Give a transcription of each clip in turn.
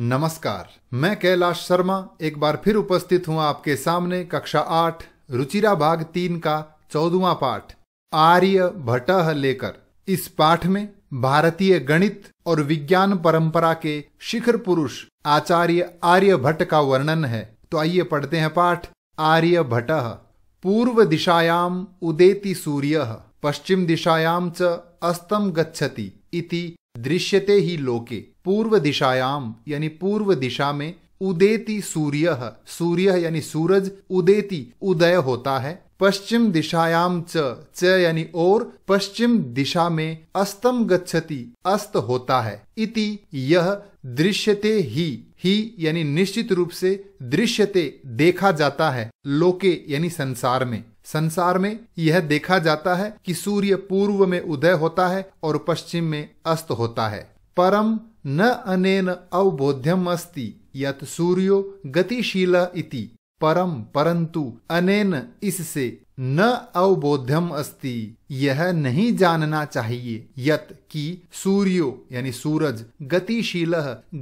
नमस्कार मैं कैलाश शर्मा एक बार फिर उपस्थित हूँ आपके सामने कक्षा आठ रुचिरा भाग तीन का चौदवा पाठ आर्य भट्ट लेकर इस पाठ में भारतीय गणित और विज्ञान परंपरा के शिखर पुरुष आचार्य आर्य भट्ट का वर्णन है तो आइए पढ़ते हैं पाठ आर्य भट्ट पूर्व दिशायाम उदेति सूर्य पश्चिम दिशायाम च अस्तम गच्छति इति दृश्यते ही लोके पूर्व दिशायाम यानी पूर्व दिशा में उदेति सूर्य सूर्य यानी सूरज उदेति उदय होता है पश्चिम दिशायाम च च यानी और पश्चिम दिशा में अस्तम गच्छति अस्त होता है इति यह दृश्यते ही ही यानी निश्चित रूप से दृश्यते देखा जाता है लोके यानी संसार में संसार में यह देखा जाता है कि सूर्य पूर्व में उदय होता है और पश्चिम में अस्त होता है परम न अनेन अवबोध्यम अस्ति यत सूर्यो गतिशील इति परम परंतु अनेन इससे न अवबोध्यम अस्ति यह नहीं जानना चाहिए यत कि सूर्यो यानी सूरज गतिशील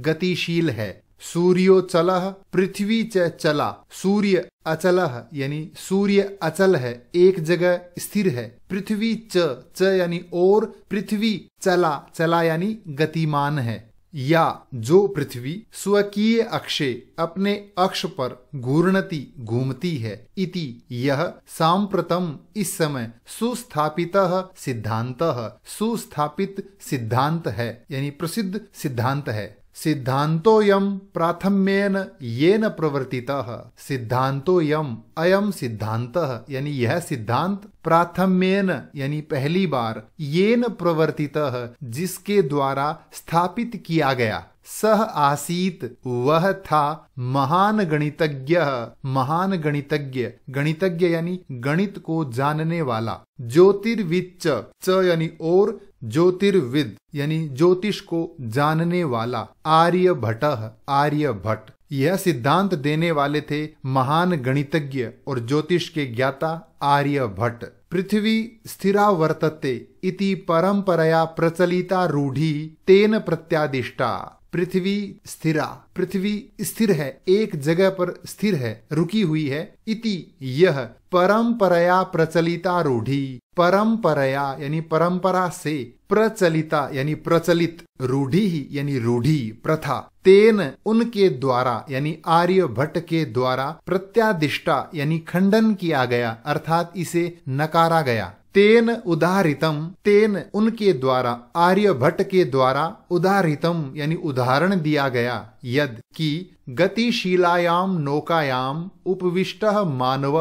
गतिशील है सूर्योचल पृथ्वी च चला सूर्य अचल यानी सूर्य अचल है एक जगह स्थिर है पृथ्वी च च यानी और पृथ्वी चला चला यानी गतिमान है या जो पृथ्वी स्वकीय अक्षे अपने अक्ष पर घूर्णती घूमती है इति यह सांप्रतम इस समय सुस्थापित सिद्धांत सुस्थापित सिद्धांत है यानी प्रसिद्ध सिद्धांत है सिद्धांतोयम प्राथम्यन ये न सिद्धांतो सिद्धांतोयम अयम सिद्धांत यानी यह सिद्धांत प्राथम्यन यानी पहली बार ये न जिसके द्वारा स्थापित किया गया सह आसीत वह था महान गणितज्ञ महान गणितज्ञ गणितज्ञ यानी गणित को जानने वाला ज्योतिर्विच च यानी और ज्योतिर्विद यानी ज्योतिष को जानने वाला आर्य भट्ट आर्य भट्ट यह सिद्धांत देने वाले थे महान गणितज्ञ और ज्योतिष के ज्ञाता आर्य भट्ट पृथ्वी स्थिरा वर्तते इति परंपरया प्रचलिता रूढ़ी तेन प्रत्यादिष्टा पृथ्वी स्थिरा पृथ्वी स्थिर है एक जगह पर स्थिर है रुकी हुई है इति यह परंपराया प्रचलिता रूढ़ी परंपराया यानी परंपरा से प्रचलिता यानी प्रचलित रूढ़ी ही यानी रूढ़ी प्रथा तेन उनके द्वारा यानी आर्य भट्ट के द्वारा प्रत्यादिष्टा यानी खंडन किया गया अर्थात इसे नकारा गया तेन उदाहरितम तेन उनके द्वारा आर्यभट्ट के द्वारा उदाहरितम यानी उदाहरण दिया गया यद कि गतिशीलायाम नौकायाम उपविष्ट मानव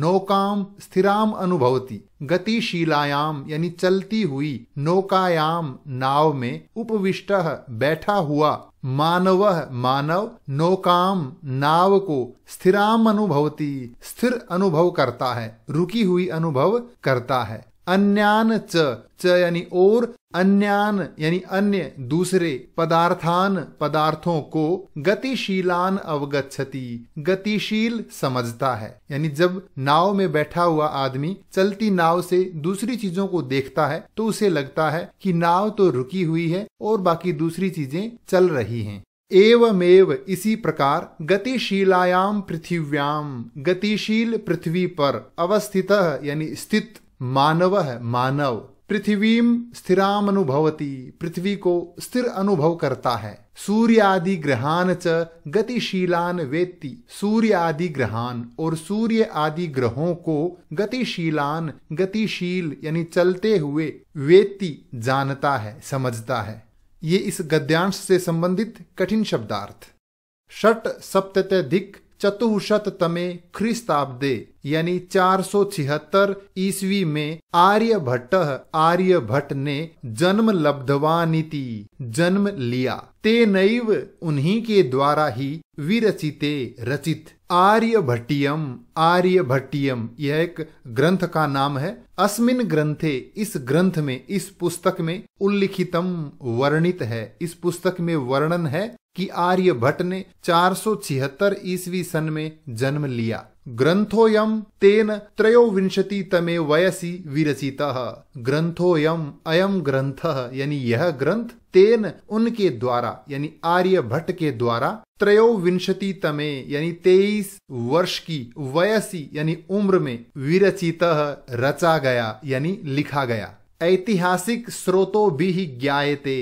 नौकाम स्थिराम अनुभवती गतिशीलायाम यानी चलती हुई नौकायाम नाव में उपविष्ट बैठा हुआ मानव मानव नौकाम नाव को स्थिराम अनुभवती स्थिर अनुभव करता है रुकी हुई अनुभव करता है अन्यान च च यानी और अन्यान यानी अन्य दूसरे पदार्थान पदार्थों को गतिशीलान अवगछति गतिशील समझता है यानी जब नाव में बैठा हुआ आदमी चलती नाव से दूसरी चीजों को देखता है तो उसे लगता है कि नाव तो रुकी हुई है और बाकी दूसरी चीजें चल रही हैं एवमेव इसी प्रकार गतिशीलायाम पृथिव्याम गतिशील पृथ्वी पर अवस्थित यानी स्थित मानव है मानव पृथ्वीम स्थिराम अनुभवती पृथ्वी को स्थिर अनुभव करता है सूर्य आदि ग्रहान च गतिशीलान वेत्ति सूर्य आदि ग्रहान और सूर्य आदि ग्रहों को गतिशीलान गतिशील यानी चलते हुए वेत्ति जानता है समझता है ये इस गद्यांश से संबंधित कठिन शब्दार्थ षट सप्तिक चतुशत तमे ख्रिस्ताब्दे यानी चार सौ छिहत्तर ईस्वी में आर्यभट्ट आर्यभट्ट ने जन्म लब्धवानिति जन्म लिया ते नैव उन्हीं के द्वारा ही विरचिते रचित आर्यभट्टियम आर्यभट्टियम यह एक ग्रंथ का नाम है अस्मिन ग्रंथे इस ग्रंथ में इस पुस्तक में उल्लिखितम वर्णित है इस पुस्तक में वर्णन है कि आर्यभट्ट ने चार ईसवी सन में जन्म लिया ग्रंथोयम तेन त्रयोविंशति तमे वयसी विरचिता ग्रंथोयम अयम ग्रंथ यानी यह ग्रंथ तेन उनके द्वारा यानी आर्यभट्ट के द्वारा त्रयोविंशति तमे यानी तेईस वर्ष की वयसी यानी उम्र में विरचित रचा गया यानी लिखा गया ऐतिहासिक स्रोतों भी ही ज्ञाते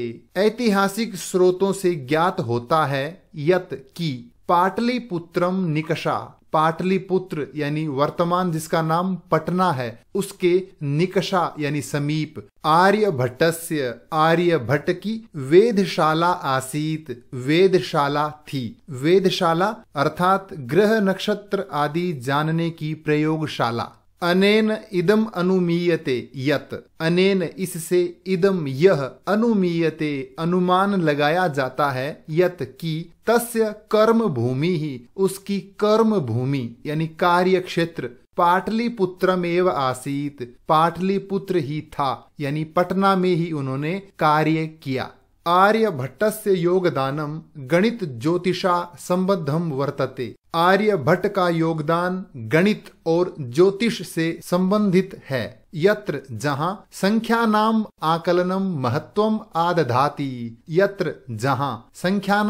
ऐतिहासिक स्रोतों से ज्ञात होता है यत की पाटलिपुत्रम निकषा पाटलिपुत्र यानी वर्तमान जिसका नाम पटना है उसके निकषा यानी समीप आर्यभट्टस्य आर्यभट्ट की वेदशाला आसीत वेदशाला थी वेदशाला अर्थात ग्रह नक्षत्र आदि जानने की प्रयोगशाला अनेन इदम अनुमीयते यत अनेन इससे इदम यह अनुमीयते अनुमान लगाया जाता है यत की तस्य कर्म भूमि ही उसकी कर्म भूमि यानी कार्य क्षेत्र पाटलिपुत्रम आसीत पाटलिपुत्र ही था यानी पटना में ही उन्होंने कार्य किया से योगदानम गणित ज्योतिषा संबद्धम वर्तते आर्यभट्ट का योगदान गणित और ज्योतिष से संबंधित है यत्र जहाँ नाम आकलनम महत्वम आदधाति यत्र जहाँ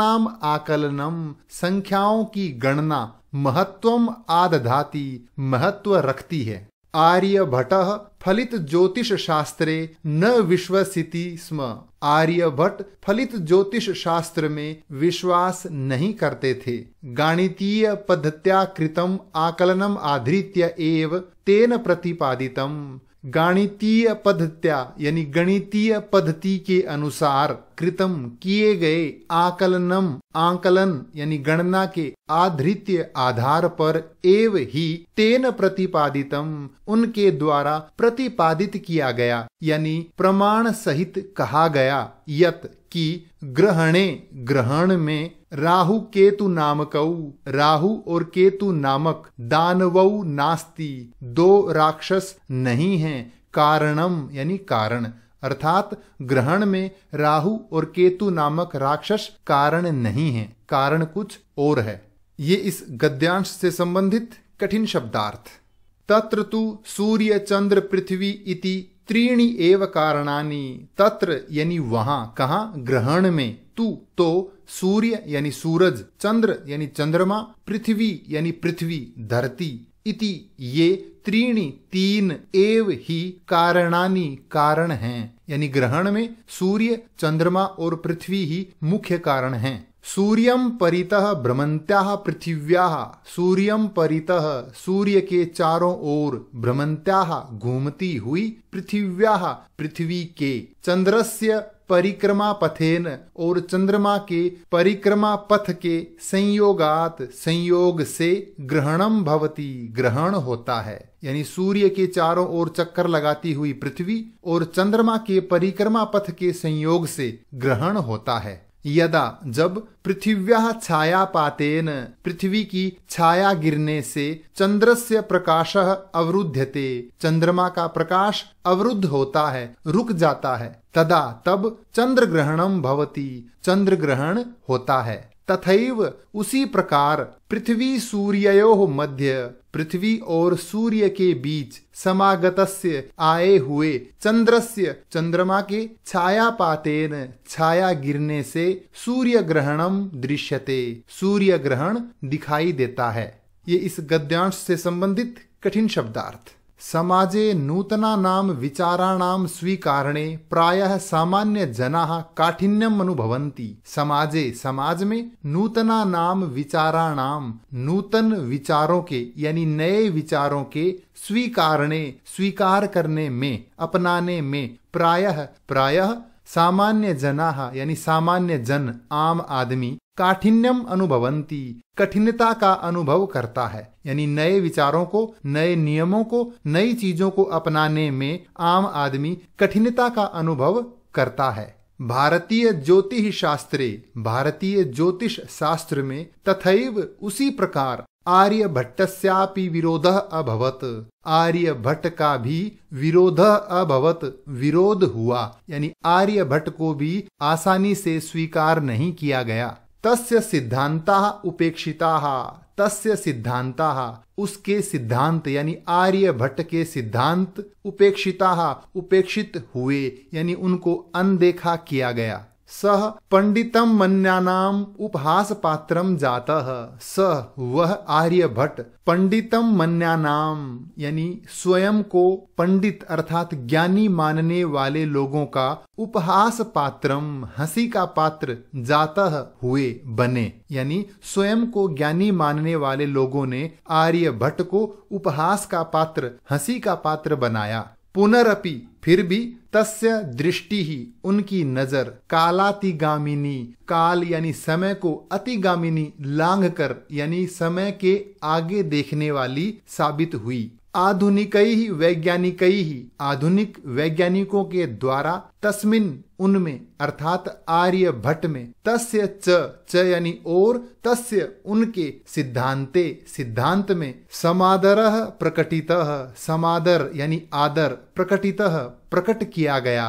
नाम आकलनम संख्याओं की गणना महत्वम आदधाति महत्व रखती है आर्यभट फलित ज्योतिष शास्त्रे न विश्वसिति स्म आर्यभट्ट फलित ज्योतिष शास्त्र में विश्वास नहीं करते थे गणितीय पद्धत्या कृतम आकलनम आधृत्य एव तेन प्रतिपादितम गणितीय पद्धत्या यानी गणितीय पद्धति के अनुसार कृतम किए गए आकलनम आकलन यानी गणना के आधृत्य आधार पर एव ही तेन प्रतिपादितम उनके द्वारा प्रतिपादित किया गया यानी प्रमाण सहित कहा गया यत कि ग्रहणे ग्रहण में राहु केतु नामक राहु और केतु नामक दानव नास्ति दो राक्षस नहीं हैं कारणम यानी कारण अर्थात ग्रहण में राहु और केतु नामक राक्षस कारण नहीं है कारण कुछ और है ये इस गद्यांश से संबंधित कठिन शब्दार्थ तत्र तु सूर्य चंद्र पृथ्वी इति त्रीणी एव कारणानी तत्र यानी वहां कहा ग्रहण में तु तो सूर्य यानी सूरज चंद्र यानी चंद्रमा पृथ्वी यानी पृथ्वी धरती इति ये त्रीणी तीन एव ही कारणानी कारण हैं यानी ग्रहण में सूर्य चंद्रमा और पृथ्वी ही मुख्य कारण हैं सूर्यम परितः भ्रमंत्या पृथिव्या सूर्यम परितः सूर्य के चारों ओर भ्रमंत्या घूमती हुई पृथिव्या पृथ्वी के चंद्रस्य परिक्रमा पथेन और चंद्रमा के परिक्रमा पथ के संयोगात संयोग से ग्रहणम भवती ग्रहण होता है यानी सूर्य के चारों ओर चक्कर लगाती हुई पृथ्वी और चंद्रमा के परिक्रमा पथ के संयोग से ग्रहण होता है यदा जब पृथिव्या छायापातेन पृथ्वी की छाया गिरने से चंद्र से प्रकाश अवरुद्धते चंद्रमा का प्रकाश अवरुद्ध होता है रुक जाता है तदा तब चंद्र ग्रहणम भवती चंद्र ग्रहण होता है तथैव उसी प्रकार पृथ्वी सूर्यो मध्य पृथ्वी और सूर्य के बीच समागतस्य आए हुए चंद्रस्य चंद्रमा के छाया पातेन छाया गिरने से सूर्य ग्रहणम दृश्यते सूर्य ग्रहण दिखाई देता है ये इस गद्यांश से संबंधित कठिन शब्दार्थ समाजे नूतनानां विचाराणां स्वीकारणे प्रायः सामान्यजनाः काठिन्यम् अनुभवन्ति समाजे समाज में नूतनानां विचाराणां नूतन विचारों के यानी नए विचारों के स्वीकारणे स्वीकार करने में अपनाने में प्रायः प्रायः सामान्य जनाः यानी सामान्य जन आम आदमी काठिन्यम अनुभवंती कठिनता का अनुभव करता है यानी नए विचारों को नए नियमों को नई चीजों को अपनाने में आम आदमी कठिनता का अनुभव करता है भारतीय ज्योतिष शास्त्रे भारतीय ज्योतिष शास्त्र में तथैव उसी प्रकार आर्यभट्टस्यापि विरोध अभवत आर्यभट्ट का भी विरोध अभवत विरोध हुआ यानी आर्यभट्ट को भी आसानी से स्वीकार नहीं किया गया तस्य सिद्धांता उपेक्षिता तस्य सिद्धांता उसके सिद्धांत यानी आर्यभट्ट के सिद्धांत उपेक्षिता उपेक्षित हुए यानी उनको अनदेखा किया गया सह पंडितम मन्यानाम उपहास पात्रम जाता है सह वह आर्यभट्ट पंडितम मन्यानाम यानी स्वयं को पंडित अर्थात ज्ञानी मानने वाले लोगों का उपहास पात्रम हंसी का पात्र जाता हुए बने यानी स्वयं को ज्ञानी मानने वाले लोगों ने आर्यभट्ट को उपहास का पात्र हंसी का पात्र बनाया पुनरअपि फिर भी तस्य दृष्टि ही उनकी नजर कालातिगामिनी काल यानी समय को अतिगामिनी लांघकर कर यानी समय के आगे देखने वाली साबित हुई आधुनिक वैज्ञानिक आधुनिक वैज्ञानिकों के द्वारा तस्मिन उनमें अर्थात आर्य भट्ट में तस्य च च यानी और तस्य उनके सिद्धांते सिद्धांत में समादर प्रकटित समादर यानी आदर प्रकटित प्रकट किया गया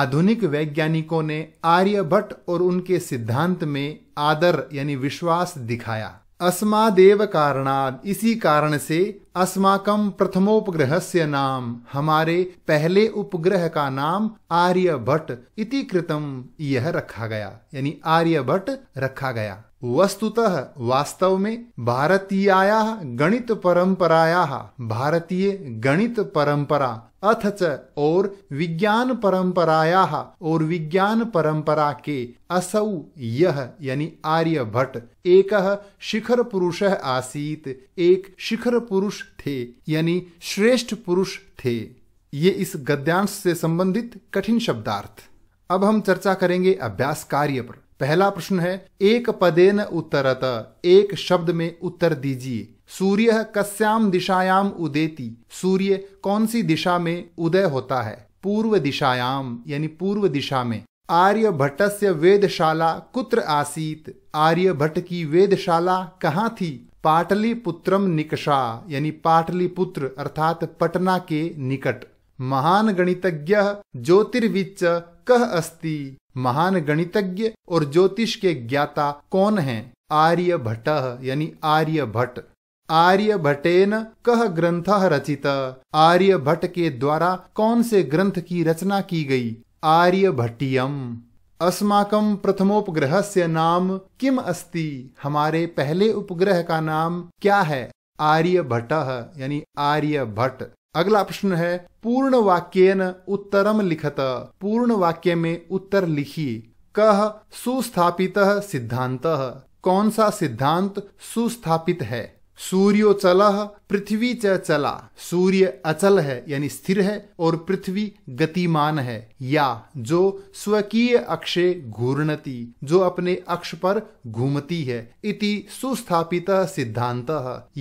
आधुनिक वैज्ञानिकों ने आर्यभट्ट और उनके सिद्धांत में आदर यानी विश्वास दिखाया अस्मादेव कारणाद इसी कारण से अस्माकम प्रथमोपग्रह से नाम हमारे पहले उपग्रह का नाम आर्यभट्ट इति कृतम यह रखा गया यानी आर्यभट्ट रखा गया वस्तुतः वास्तव में भारतीय गणित परंपराया भारतीय गणित परंपरा अथ च और विज्ञान परंपराया और विज्ञान परंपरा के असौ यह यानी आर्यभट्ट एक शिखर पुरुष आसीत एक शिखर पुरुष थे यानी श्रेष्ठ पुरुष थे ये इस गद्यांश से संबंधित कठिन शब्दार्थ अब हम चर्चा करेंगे अभ्यास कार्य पर पहला प्रश्न है एक पदेन उत्तरत एक शब्द में उत्तर दीजिए सूर्य कस्याम दिशायाम उदेति सूर्य कौन सी दिशा में उदय होता है पूर्व दिशायाम यानी पूर्व दिशा में आर्यभट्ट से वेदशाला कुत्र आसीत आर्यभट्ट की वेदशाला कहाँ थी पाटलिपुत्रम निकषा यानी पाटलिपुत्र अर्थात पटना के निकट महान गणितज्ञ ज्योतिर्विच कह अस्ति महान गणितज्ञ और ज्योतिष के ज्ञाता कौन है आर्य भट्ट यानी आर्य भट्ट आर्य भट्टेन कह ग्रंथ रचित आर्य भट्ट के द्वारा कौन से ग्रंथ की रचना की गई आर्य भट्टियम प्रथमोपग्रह से नाम किम अस्ति हमारे पहले उपग्रह का नाम क्या है आर्य भट्ट यानी आर्य भट्ट अगला प्रश्न है पूर्ण वाक्यन उत्तरम लिखत पूर्ण वाक्य में उत्तर लिखी कह सुस्थापित सिद्धांत कौन सा सिद्धांत सुस्थापित है सूर्यो चल पृथ्वी च चला सूर्य अचल है यानी स्थिर है और पृथ्वी गतिमान है या जो स्वकीय अक्षे घूर्णती जो अपने अक्ष पर घूमती है इति सुस्थापित सिद्धांत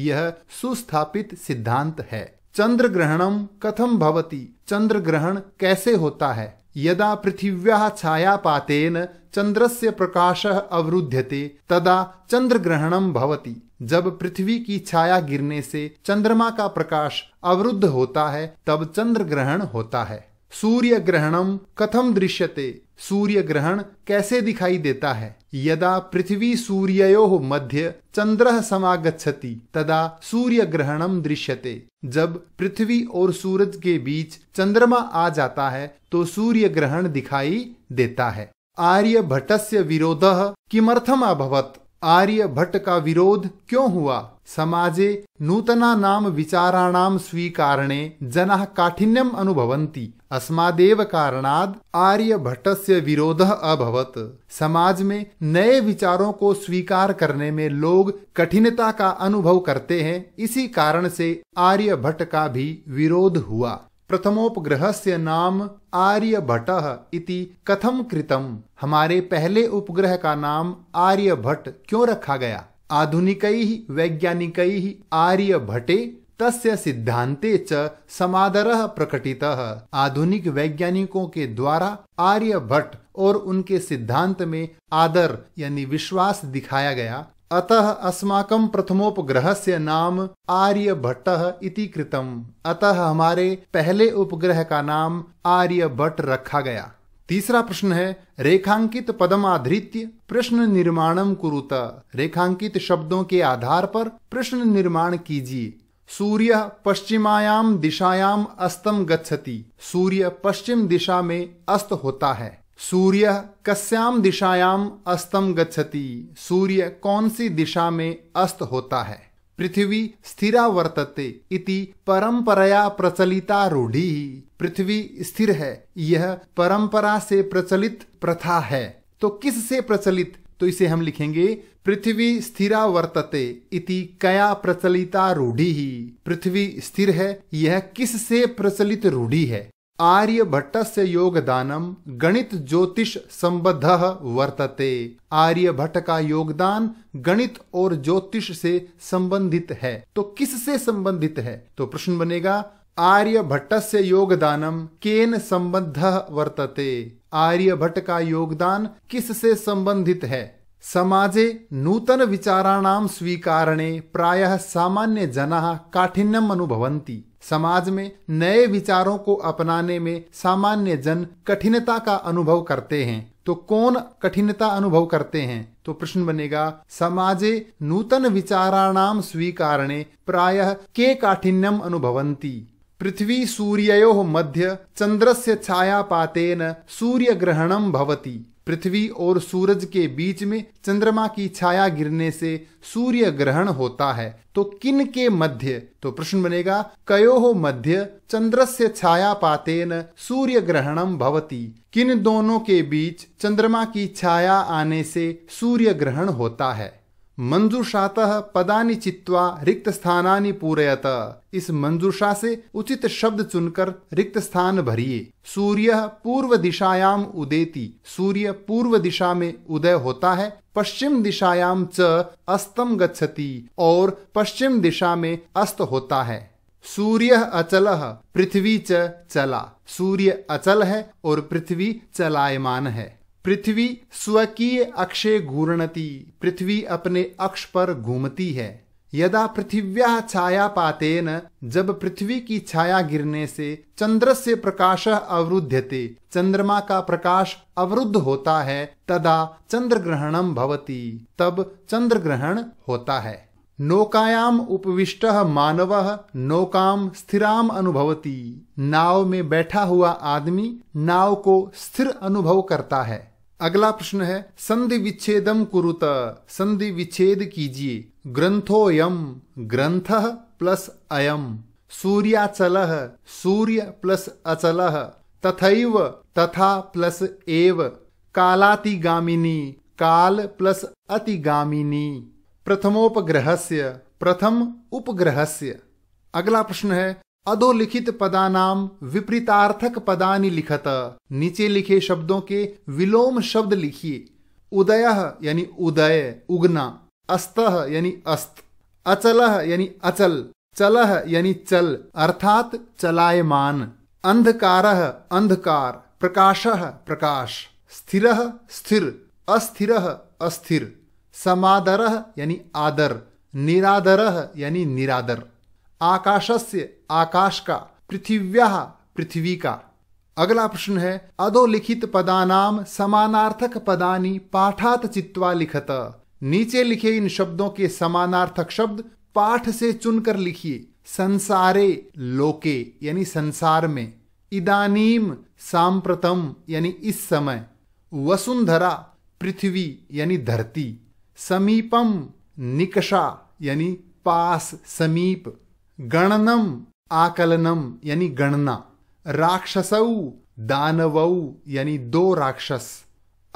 यह सुस्थापित सिद्धांत है चंद्र ग्रहणम कथम भवति चंद्र ग्रहण कैसे होता है यदा पृथिव्या छाया पातेन चंद्रस्य प्रकाश अवरुद्यते तदा चंद्र ग्रहणम भवति जब पृथ्वी की छाया गिरने से चंद्रमा का प्रकाश अवरुद्ध होता है तब चंद्र ग्रहण होता है सूर्य ग्रहणम कथम दृश्यते सूर्य ग्रहण कैसे दिखाई देता है यदा पृथ्वी सूर्यो मध्य चंद्र समागछति तदा सूर्य ग्रहणम दृश्यते जब पृथ्वी और सूरज के बीच चंद्रमा आ जाता है तो सूर्य ग्रहण दिखाई देता है आर्य भट्ट विरोध किमर्थम अभवत आर्यभट्ट का विरोध क्यों हुआ समाजे नाम विचाराणाम स्वीकारणे जना काठिन्यम अनुभवन्ति अस्मादेव कारणाद आर्यभट्टस्य विरोध अभवत समाज में नए विचारों को स्वीकार करने में लोग कठिनता का अनुभव करते हैं इसी कारण से आर्यभट्ट का भी विरोध हुआ प्रथमोपग्रह से नाम आर्यभट्टः इति कथम कृतम हमारे पहले उपग्रह का नाम आर्यभट्ट क्यों रखा गया आधुनिक वैज्ञानिक भट्टे तस्य सिद्धांते च समादर प्रकटित आधुनिक वैज्ञानिकों के द्वारा आर्यभट्ट और उनके सिद्धांत में आदर यानी विश्वास दिखाया गया अतः अस्माकं से नाम आर्यभट्ट इति कृतम अतः हमारे पहले उपग्रह का नाम आर्यभट्ट रखा गया तीसरा प्रश्न है रेखांकित पदम आधृत्य प्रश्न निर्माणम कुरुत रेखांकित शब्दों के आधार पर प्रश्न निर्माण कीजिए सूर्य पश्चिमायाम दिशायाम अस्तम गच्छति सूर्य पश्चिम दिशा में अस्त होता है सूर्य कस्याम दिशायाम अस्तम गच्छति सूर्य कौन सी दिशा में अस्त होता है पृथ्वी स्थिरा वर्तते इति परंपरया प्रचलिता रूढ़ी पृथ्वी स्थिर है यह परंपरा से प्रचलित प्रथा है तो किस से प्रचलित तो इसे हम लिखेंगे पृथ्वी स्थिरा वर्तते इति कया प्रचलिता रूढ़ी ही पृथ्वी स्थिर है यह किस से प्रचलित रूढ़ी है आर्यभट्ट से योगदान गणित ज्योतिष संबद्ध वर्तते आर्यभट्ट का योगदान गणित और ज्योतिष से संबंधित है तो किससे संबंधित है तो प्रश्न बनेगा आर्यभट्ट से योगदानम केन संबद्ध वर्तते आर्यभट्ट का योगदान किससे संबंधित है समाजे नूतन विचाराणाम स्वीकारणे प्रायः सामान्य जना काठिन्यम अनुभवंती समाज में नए विचारों को अपनाने में सामान्य जन कठिनता का अनुभव करते हैं तो कौन कठिनता अनुभव करते हैं तो प्रश्न बनेगा समाजे नूतन विचाराणाम स्वीकारणे प्रायः के काठिन्यम अनुभवंती पृथ्वी सूर्यो मध्य चंद्रस्य छायापातेन ग्रहणम भवती पृथ्वी और सूरज के बीच में चंद्रमा की छाया गिरने से सूर्य ग्रहण होता है तो किन के मध्य तो प्रश्न बनेगा कयो हो मध्य चंद्रस्य छाया पातेन सूर्य ग्रहणम भवती किन दोनों के बीच चंद्रमा की छाया आने से सूर्य ग्रहण होता है मंजूषात पदा चित्वा रिक्त स्थानी पूरयत इस मंजूषा से उचित शब्द चुनकर रिक्त स्थान भरिए सूर्य पूर्व दिशायाम उदेती सूर्य पूर्व दिशा में उदय होता है पश्चिम दिशायाम च अस्तम गच्छति और पश्चिम दिशा में अस्त होता है सूर्य अचल पृथ्वी च चला सूर्य अचल है और पृथ्वी चलायमान है पृथ्वी स्वकीय अक्षे घूर्णती पृथ्वी अपने अक्ष पर घूमती है यदा पृथिव्या छाया पातेन जब पृथ्वी की छाया गिरने से चंद्र से प्रकाश अवरुद्धते चंद्रमा का प्रकाश अवरुद्ध होता है तदा चंद्र ग्रहणम भवती तब चंद्र ग्रहण होता है नौकायाम उपविष्ट मानव नौकाम स्थिराम अनुभवती नाव में बैठा हुआ आदमी नाव को स्थिर अनुभव करता है अगला प्रश्न है संधि विच्छेदम कुरुत संधि विच्छेद कीजिए ग्रंथोयम ग्रंथ प्लस अयम सूर्याचल सूर्य प्लस अचल तथैव तथा प्लस एव कालातिगामिनी काल प्लस अतिगामिनी प्रथमोपग्रहस्य प्रथम उपग्रहस्य अगला प्रश्न है अधोलिखित पदानाम विपरीतार्थक पदानि लिखत नीचे लिखे शब्दों के विलोम शब्द लिखिए उदय यानी उदय उगना अस्त यानी अस्त अचल यानी अचल चल यानी चल अर्थात चलायमान अंधकार अंधकार प्रकाश प्रकाश स्थिर स्थिर अस्थिर अस्थिर समादर यानी आदर निरादर यानी निरादर आकाशस्य आकाश का पृथिव्या पृथ्वी का अगला प्रश्न है अधोलिखित पदानाम समानार्थक पदानी पाठात चित्वा लिखत नीचे लिखे इन शब्दों के समानार्थक शब्द पाठ से चुनकर लिखिए संसारे लोके यानी संसार में इदानीम सांप्रतम यानी इस समय वसुंधरा पृथ्वी यानी धरती समीपम निकषा यानी पास समीप गणनम आकलनम यानी गणना राक्षसौ दानवौ यानी दो राक्षस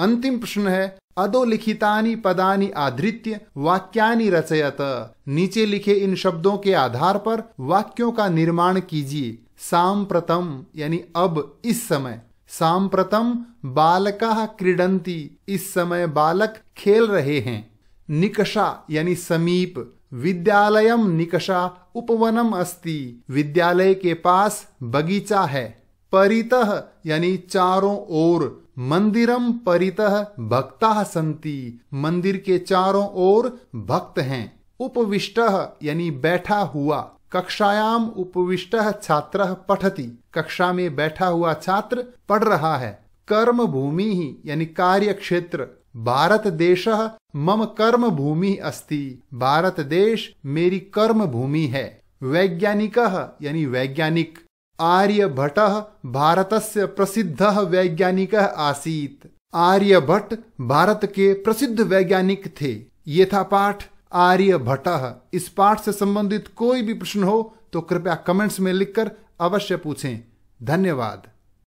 अंतिम प्रश्न है अधोलिखितानि पदा आधृत्य वाक्या रचयत नीचे लिखे इन शब्दों के आधार पर वाक्यों का निर्माण कीजिए सांप्रतम यानी अब इस समय सांप्रतम बालक क्रीडंती इस समय बालक खेल रहे हैं निकषा यानी समीप विद्यालय निकषा उपवनम अस्ति विद्यालय के पास बगीचा है परितः यानी चारों ओर मंदिरम परित भक्ता संति मंदिर के चारों ओर भक्त हैं उपविष्ट यानी बैठा हुआ कक्षायाम उपविष्ट छात्र पठति कक्षा में बैठा हुआ छात्र पढ़ रहा है कर्म भूमि ही यानी कार्य क्षेत्र भारत देश मम कर्म भूमि अस्ति भारत देश मेरी कर्म भूमि है वैज्ञानिक यानी वैज्ञानिक भारत से प्रसिद्ध वैज्ञानिक आसीत आर्यभट्ट भारत के प्रसिद्ध वैज्ञानिक थे ये था पाठ आर्यभट्ट इस पाठ से संबंधित कोई भी प्रश्न हो तो कृपया कमेंट्स में लिखकर अवश्य पूछें धन्यवाद